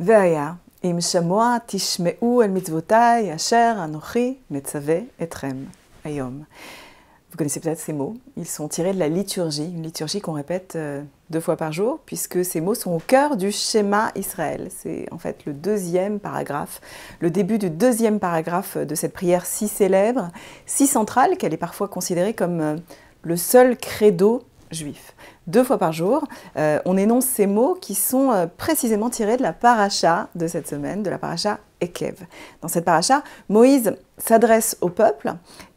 והיה, אם שמוע תשמעו אל מצוותיי אשר אנוכי מצווה אתכם היום. Vous connaissez peut-être ces mots. Ils sont tirés de la liturgie, une liturgie qu'on répète euh, deux fois par jour, puisque ces mots sont au cœur du schéma Israël. C'est en fait le deuxième paragraphe, le début du deuxième paragraphe de cette prière si célèbre, si centrale, qu'elle est parfois considérée comme euh, le seul credo juif deux fois par jour, euh, on énonce ces mots qui sont euh, précisément tirés de la paracha de cette semaine, de la paracha Ekev. Dans cette paracha, Moïse s'adresse au peuple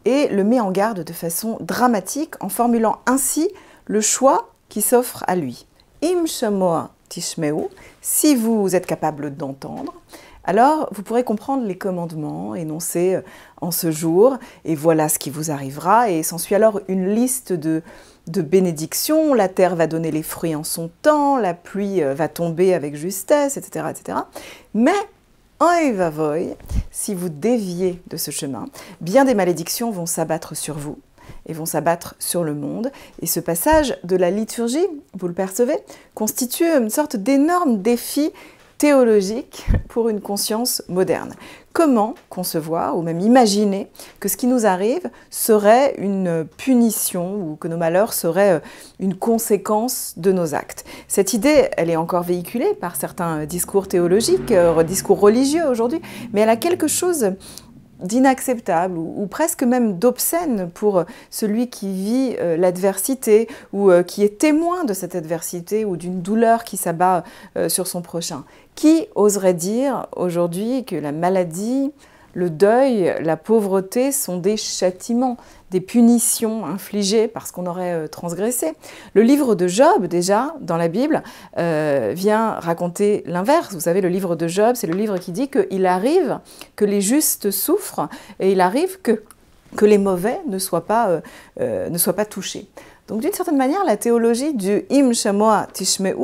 et le met en garde de façon dramatique en formulant ainsi le choix qui s'offre à lui. Im si vous êtes capable d'entendre, alors vous pourrez comprendre les commandements énoncés euh, en ce jour, et voilà ce qui vous arrivera, et s'ensuit alors une liste de, bénédictions, la terre va donner les fruits en son temps, la pluie euh, va tomber avec justesse, etc. etc. Mais va voy, si vous déviez de ce chemin, bien des malédictions vont s'abattre sur vous, et vont s'abattre sur le monde. Et ce passage de la liturgie, vous le percevez, constitue une sorte d'énorme défi théologique pour une conscience moderne. Comment concevoir ou même imaginer que ce qui nous arrive serait une punition ou que nos malheurs seraient euh, une conséquence de nos actes Cette idée, elle est encore véhiculée par certains discours théologiques, euh, discours religieux aujourd'hui, mais elle a quelque chose d'inacceptable ou, presque même d'obscène pour euh, celui qui vit euh, l'adversité ou euh, qui est témoin de cette adversité ou d'une douleur qui s'abat sur son prochain. Qui oserait dire aujourd'hui que la maladie, le deuil, la pauvreté sont des châtiments, des punitions infligées parce qu'on aurait euh, transgressé. Le livre de Job, déjà, dans la Bible, euh, vient raconter l'inverse. Vous savez, le livre de Job, c'est le livre qui dit qu'il arrive que les justes souffrent et il arrive que, les mauvais euh, ne soient pas, touchés. Donc d'une certaine manière, la théologie du Im Shamoa Tishmeu,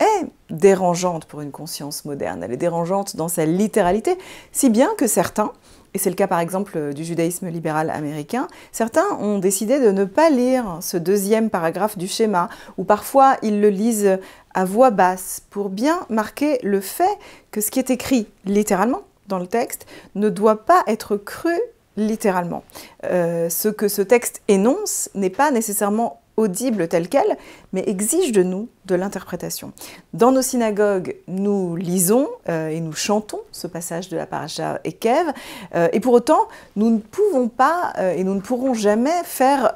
est dérangeante pour une conscience moderne, elle est dérangeante dans sa littéralité, si bien que certains, et c'est le cas par exemple du judaïsme libéral américain, certains ont décidé de ne pas lire ce deuxième paragraphe du schéma, ou parfois ils le lisent à voix basse pour bien marquer le fait que ce qui est écrit littéralement dans le texte ne doit pas être cru littéralement. Euh, ce que ce texte énonce n'est pas nécessairement audible tel quel, mais exige de nous de l'interprétation. Dans nos synagogues, nous lisons euh, et nous chantons ce passage de la paracha Ekev, euh, et pour autant, nous ne pouvons pas euh, et nous ne pourrons jamais faire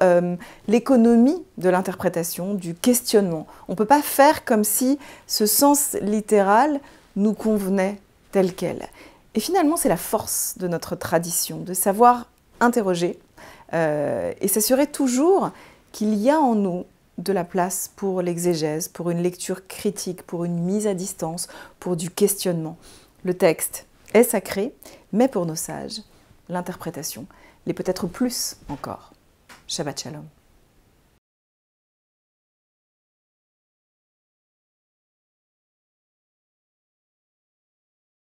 l'économie de l'interprétation, du questionnement. On ne peut pas faire comme si ce sens littéral nous convenait tel quel. Et finalement, c'est la force de notre tradition, de savoir interroger et s'assurer toujours qu'il y a en nous de la place pour l'exégèse, pour une lecture critique, pour une mise à distance, pour du questionnement. Le texte est sacré, mais pour nos sages, l'interprétation l'est peut-être plus encore. Shabbat Shalom.